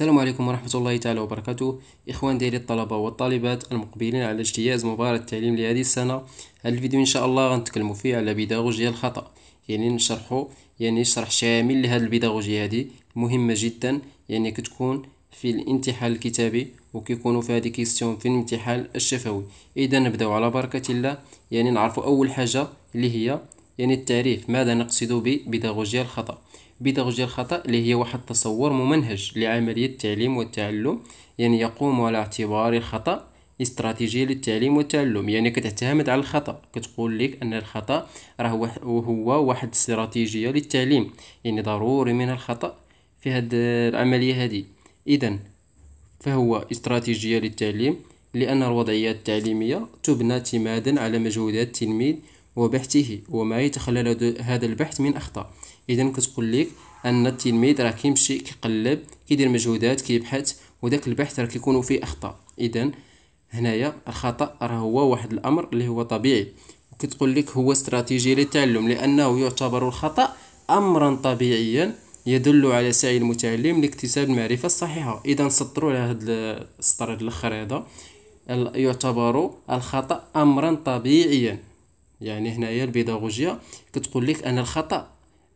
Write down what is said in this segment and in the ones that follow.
السلام عليكم ورحمة الله تعالى وبركاته إخوان ديالي الطلبة والطالبات المقبلين على اجتياز مباراة التعليم لهذه السنة هذا الفيديو إن شاء الله غنتكلموا فيه على بيداغوجيا الخطأ يعني نشرحو يعني شرح شامل لهذه البيداغوجيا هذه مهمة جدا يعني كتكون في الامتحان الكتابي وكيكونوا في هذه كيستيون في الامتحان الشفوي إذا نبداو على بركة الله يعني نعرف أول حاجة اللي هي يعني التعريف ماذا نقصد ببيداغوجيا الخطأ بيداغوجيا الخطأ اللي هي واحد التصور ممنهج لعملية التعليم والتعلم يعني يقوم على اعتبار الخطأ استراتيجية للتعليم والتعلم يعني كتعتمد على الخطأ كتقول لك أن الخطأ راه هو واحد استراتيجية للتعليم يعني ضروري من الخطأ في هاد العملية هذه إذا فهو استراتيجية للتعليم لأن الوضعيات التعليمية تبنى اعتمادا على مجهودات التلميذ وبحثه وما يتخلل هذا البحث من أخطاء اذا كتقول لك ان التلميذ راه كيمشي كيقلب كيدير مجهودات كيبحث وداك البحث راه كيكونوا فيه اخطاء اذا هنايا الخطا راه هو واحد الامر اللي هو طبيعي كتقول لك هو استراتيجيه للتعلم لانه يعتبر الخطا امرا طبيعيا يدل على سعي المتعلم لاكتساب المعرفه الصحيحه اذا سطروا على هذا السطر الاخر هذا يعتبر الخطا امرا طبيعيا يعني هنايا البيداغوجيا كتقول لك ان الخطا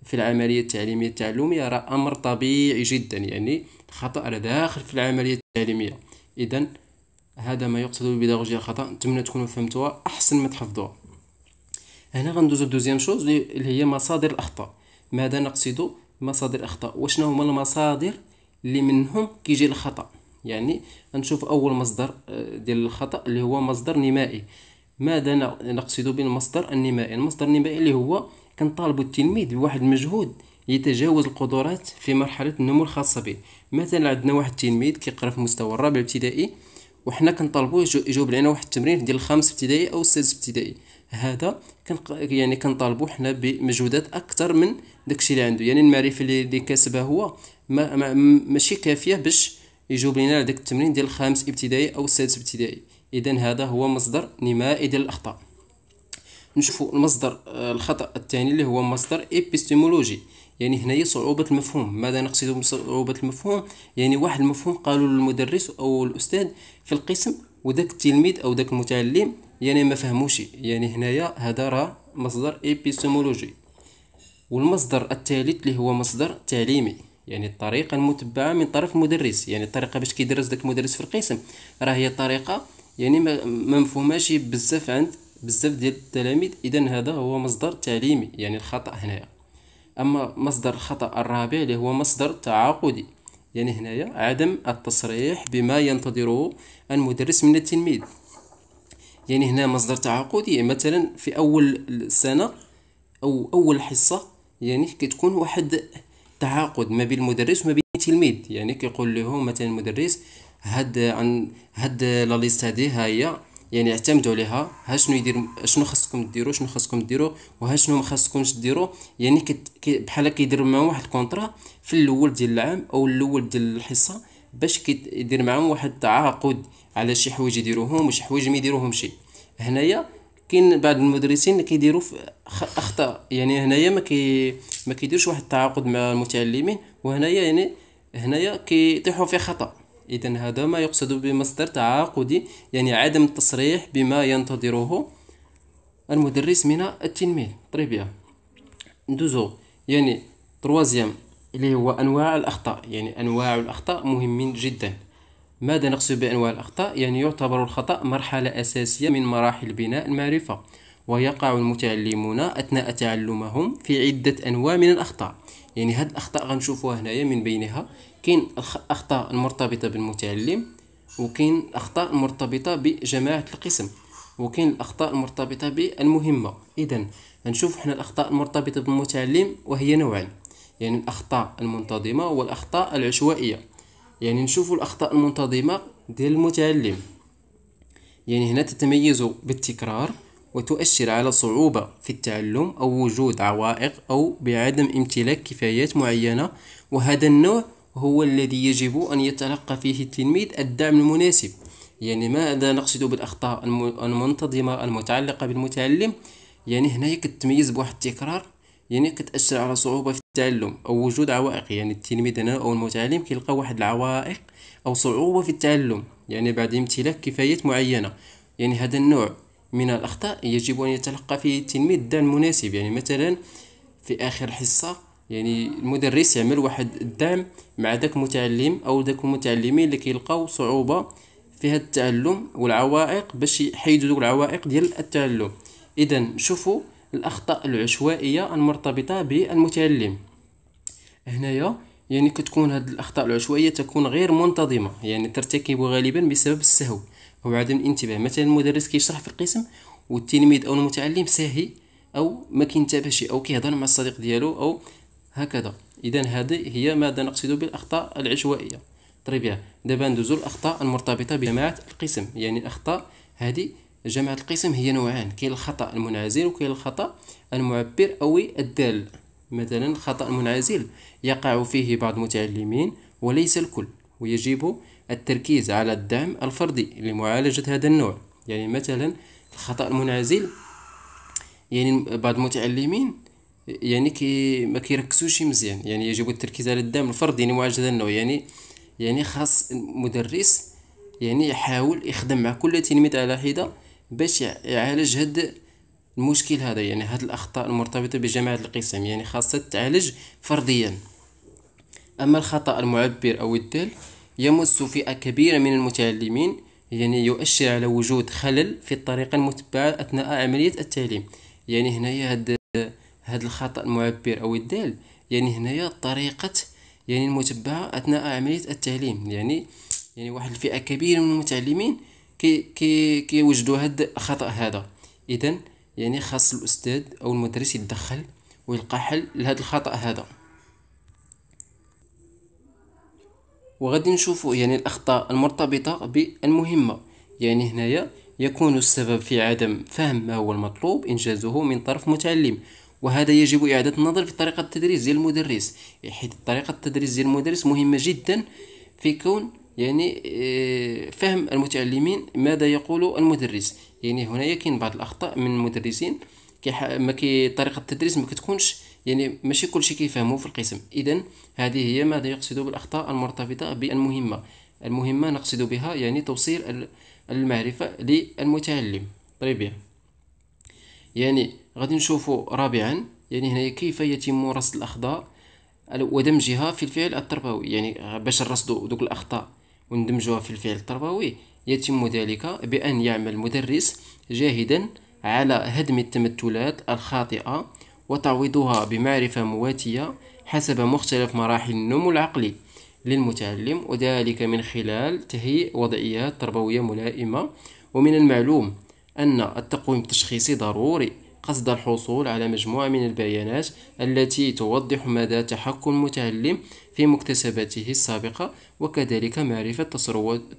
في العملية التعليمية التعلمية راه أمر طبيعي جدا يعني الخطأ راه داخل في العملية التعليمية إذا هذا ما يقصد بالبيداغوجيا الخطأ نتمنى تكونوا فهمتوها أحسن ما تحفظوها هنا غندوزو دوزيام شوز اللي هي مصادر الأخطاء ماذا نقصد مصادر الأخطاء وشنو هما المصادر اللي منهم كيجي الخطأ يعني نشوف أول مصدر آه، ديال الخطأ اللي هو مصدر نمائي ماذا نقصد بالمصدر النمائي المصدر النمائي اللي هو كنطالب التلميذ بواحد المجهود يتجاوز القدرات في مرحله النمو الخاصه به مثلا عندنا واحد التلميذ كيقرا في مستوى الرابع الابتدائي وحنا كنطالبو يجاوب علينا واحد التمرين ديال الخامس ابتدائي او السادس ابتدائي هذا كان يعني كنطالبو حنا بمجهودات اكثر من داكشي اللي عنده يعني المعرفه اللي كسبها هو ما, ما ماشي كافيه باش يجاوب لينا على داك التمرين ديال الخامس ابتدائي او السادس ابتدائي اذا هذا هو مصدر نمائي ديال الاخطاء نشوفوا المصدر آه، الخطا الثاني اللي هو مصدر ايبيستيمولوجي يعني هنايا صعوبة المفهوم ماذا نقصد بصعوبة المفهوم يعني واحد المفهوم قالوا المدرس او الاستاذ في القسم وذاك التلميذ او ذاك المتعلم يعني ما فهموش يعني هنايا هذا راه مصدر ايبيستيمولوجي والمصدر الثالث اللي هو مصدر تعليمي يعني الطريقه المتبعه من طرف المدرس يعني الطريقه باش كيدرس داك المدرس في القسم راه هي طريقه يعني ما مفهوماش بزاف عند بزاف ديال التلاميذ اذا هذا هو مصدر تعليمي يعني الخطا هنايا اما مصدر الخطا الرابع اللي هو مصدر تعاقدي يعني هنايا عدم التصريح بما ينتظره المدرس من التلميذ يعني هنا مصدر تعاقدي يعني مثلا في اول السنه او اول حصه يعني كتكون واحد تعاقد ما بين المدرس وما بين التلميذ يعني كيقول لهم مثلا المدرس هاد عن هاد لا ليست هذه ها هي يعني اعتمدوا عليها ها شنو يدير شنو خاصكم ديروا شنو خاصكم ديروا وها شنو ما خاصكمش ديروا يعني كت... بحال كيدير معاهم واحد الكونطرا في الاول ديال العام او الاول ديال الحصه باش كيدير معاهم واحد التعاقد على شي حوايج يديروهم وشي حوايج ما يديروهمش هنايا كاين بعض المدرسين كيديروا اخطاء يعني هنايا ما كي ما كيديروش واحد التعاقد مع المتعلمين وهنايا يعني هنايا كيطيحوا في خطأ إذا هذا ما يقصد بمصدر تعاقدي يعني عدم التصريح بما ينتظره المدرس من التلميذ طريبيا ندوزو يعني تروازيام اللي هو أنواع الأخطاء يعني أنواع الأخطاء مهمين جدا ماذا نقصد بأنواع الأخطاء؟ يعني يعتبر الخطأ مرحلة أساسية من مراحل بناء المعرفة ويقع المتعلمون أثناء تعلمهم في عدة أنواع من الأخطاء يعني هاد الاخطاء غنشوفوها هنايا من بينها كاين الاخطاء المرتبطه بالمتعلم وكاين الاخطاء المرتبطه بجماعه القسم وكاين الاخطاء المرتبطه بالمهمه اذا غنشوف حنا الاخطاء المرتبطه بالمتعلم وهي نوعان يعني الاخطاء المنتظمه والاخطاء العشوائيه يعني نشوف الاخطاء المنتظمه ديال المتعلم يعني هنا تتميز بالتكرار وتؤشر على صعوبة في التعلم أو وجود عوائق أو بعدم امتلاك كفايات معينة وهذا النوع هو الذي يجب أن يتلقى فيه التلميذ الدعم المناسب يعني ماذا نقصد بالأخطاء المنتظمة المتعلقة بالمتعلم يعني هنا كتميز بواحد التكرار يعني كتأثر على صعوبة في التعلم أو وجود عوائق يعني التلميذ هنا أو المتعلم كيلقى واحد العوائق أو صعوبة في التعلم يعني بعد امتلاك كفايات معينة يعني هذا النوع من الأخطاء يجب أن يتلقى فيه التلميذ الدعم المناسب يعني مثلا في آخر الحصة يعني المدرس يعمل واحد الدعم مع ذاك المتعلم أو ذاك المتعلمين اللي كيلقاو صعوبة في هذا التعلم والعوائق باش يحيدوا دوك العوائق ديال التعلم إذا شوفوا الأخطاء العشوائية المرتبطة بالمتعلم هنايا يعني كتكون هاد الأخطاء العشوائية تكون غير منتظمة يعني ترتكب غالبا بسبب السهو هو عدم الانتباه مثلا المدرس كيشرح في القسم والتلميذ او المتعلم ساهي او ما كينتبهش او كيهضر مع الصديق ديالو او هكذا اذا هذه هي ماذا نقصد بالاخطاء العشوائيه طريبيا دابا ندوزو الاخطاء المرتبطه بجماعه القسم يعني الاخطاء هذه جماعه القسم هي نوعان كاين الخطا المنعزل وكاين الخطا المعبر او الدال مثلا الخطا المنعزل يقع فيه بعض المتعلمين وليس الكل ويجب التركيز على الدعم الفردي لمعالجة هذا النوع يعني مثلا الخطأ المنعزل يعني بعض المتعلمين يعني كي ما كيركزوش مزيان يعني يجب التركيز على الدعم الفردي لمعالجة هذا النوع يعني يعني خاص المدرس يعني يحاول يخدم مع كل تلميذ على حدة باش يعالج هاد المشكل هذا يعني هاد الأخطاء المرتبطة بجماعة القسم يعني خاصة تعالج فرديا أما الخطأ المعبر أو الدال يمس فئة كبيرة من المتعلمين يعني يؤشر على وجود خلل في الطريقة المتبعة أثناء عملية التعليم يعني هنايا هاد هاد الخطأ المعبر أو الدال يعني هنايا طريقة يعني المتبعة أثناء عملية التعليم يعني يعني واحد الفئة كبيرة من المتعلمين كي كي كيوجدوا هاد الخطأ هذا إذا يعني خاص الأستاذ أو المدرس يتدخل ويلقى حل لهذا الخطأ هذا وغادي نشوفوا يعني الاخطاء المرتبطه بالمهمه يعني هنايا يكون السبب في عدم فهم ما هو المطلوب انجازه من طرف متعلم وهذا يجب اعاده النظر في طريقه التدريس ديال المدرس حيث طريقه التدريس ديال المدرس مهمه جدا في كون يعني آه، فهم المتعلمين ماذا يقول المدرس يعني هنا كاين بعض الاخطاء من المدرسين كي ما كي طريقه التدريس ما كتكونش يعني ماشي كلشي كيفهمو في القسم اذا هذه هي ماذا يقصد بالاخطاء المرتبطه بالمهمه المهمه نقصد بها يعني توصيل المعرفه للمتعلم طيب يعني غادي نشوفو رابعا يعني هنا كيف يتم رصد الاخطاء ودمجها في الفعل التربوي يعني باش نرصدو دوك الاخطاء وندمجوها في الفعل التربوي يتم ذلك بأن يعمل المدرس جاهدا على هدم التمثلات الخاطئة وتعويضها بمعرفة مواتية حسب مختلف مراحل النمو العقلي للمتعلم وذلك من خلال تهيئ وضعيات تربوية ملائمة ومن المعلوم أن التقويم التشخيصي ضروري قصد الحصول على مجموعة من البيانات التي توضح مدى تحكم المتعلم في مكتسباته السابقة وكذلك معرفة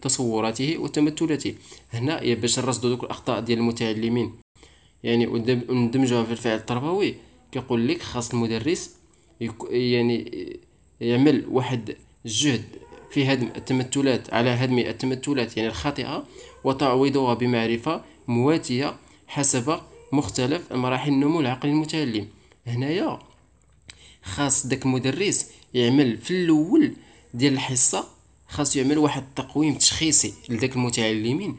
تصوراته وتمثلاته هنا باش نرصدوا الأخطاء ديال المتعلمين يعني وندمجوها في الفعل التربوي كيقول لك خاص المدرس يعني يعمل واحد الجهد في هدم التمثلات على هدم التمثلات يعني الخاطئة وتعويضها بمعرفة مواتية حسب مختلف مراحل النمو العقلي المتعلم هنايا خاص داك المدرس يعمل في الاول ديال الحصه خاصو يعمل واحد التقويم تشخيصي لداك المتعلمين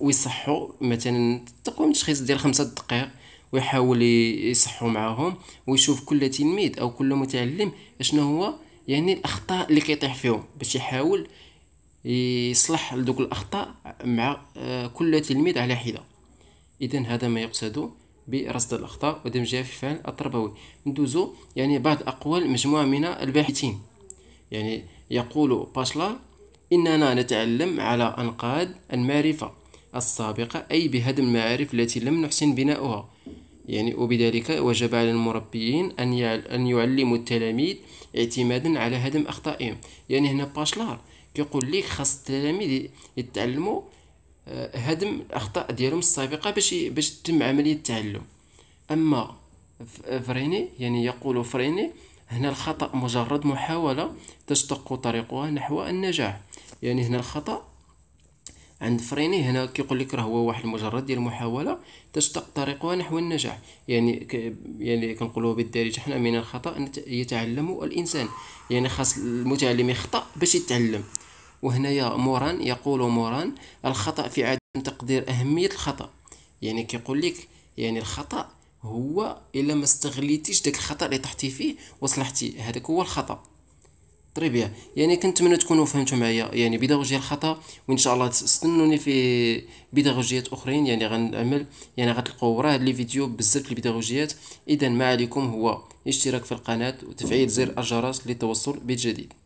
ويصحوا مثلا التقويم التشخيصي ديال خمسة دقائق ويحاول يصحوا معاهم ويشوف كل تلميذ او كل متعلم اشنو هو يعني الاخطاء اللي كيطيح فيهم باش يحاول يصلح لدوك الاخطاء مع آه، كل تلميذ على حده اذا هذا ما يقصد برصد الاخطاء ودمجها في الفعل التربوي ندوزو يعني بعض اقوال مجموعه من الباحثين يعني يقول باشلار اننا نتعلم على انقاض المعرفه السابقه اي بهدم المعارف التي لم نحسن بناؤها يعني وبذلك وجب على المربيين أن أن يعلموا التلاميذ اعتمادا على هدم أخطائهم يعني هنا باشلار كيقول لك خاص التلاميذ يتعلموا آه، هدم الأخطاء ديالهم السابقة باش باش تتم عملية التعلم أما فريني يعني يقول فريني هنا الخطأ مجرد محاولة تشتق طريقها نحو النجاح يعني هنا الخطأ عند فريني هنا كيقول لك راه هو واحد المجرد ديال محاوله تشتق طريقها نحو النجاح يعني ك... يعني كنقولوا بالدارجه حنا من الخطا ان يتعلم الانسان يعني خاص المتعلم يخطا باش يتعلم وهنايا موران يقول موران الخطا في عدم تقدير اهميه الخطا يعني كيقول لك يعني الخطا هو الا ما استغليتيش داك الخطا اللي طحتي فيه وصلحتي هذاك هو الخطا طري بيان يعني كنتمنى تكونوا فهمتوا معايا يعني بيداغوجيا الخطا وان شاء الله تستنوني في بيداغوجيات اخرين يعني غنعمل يعني غتلقاو هاد لي فيديو بزاف البيداغوجيات اذا ما عليكم هو اشتراك في القناه وتفعيل زر الجرس للتوصل بالجديد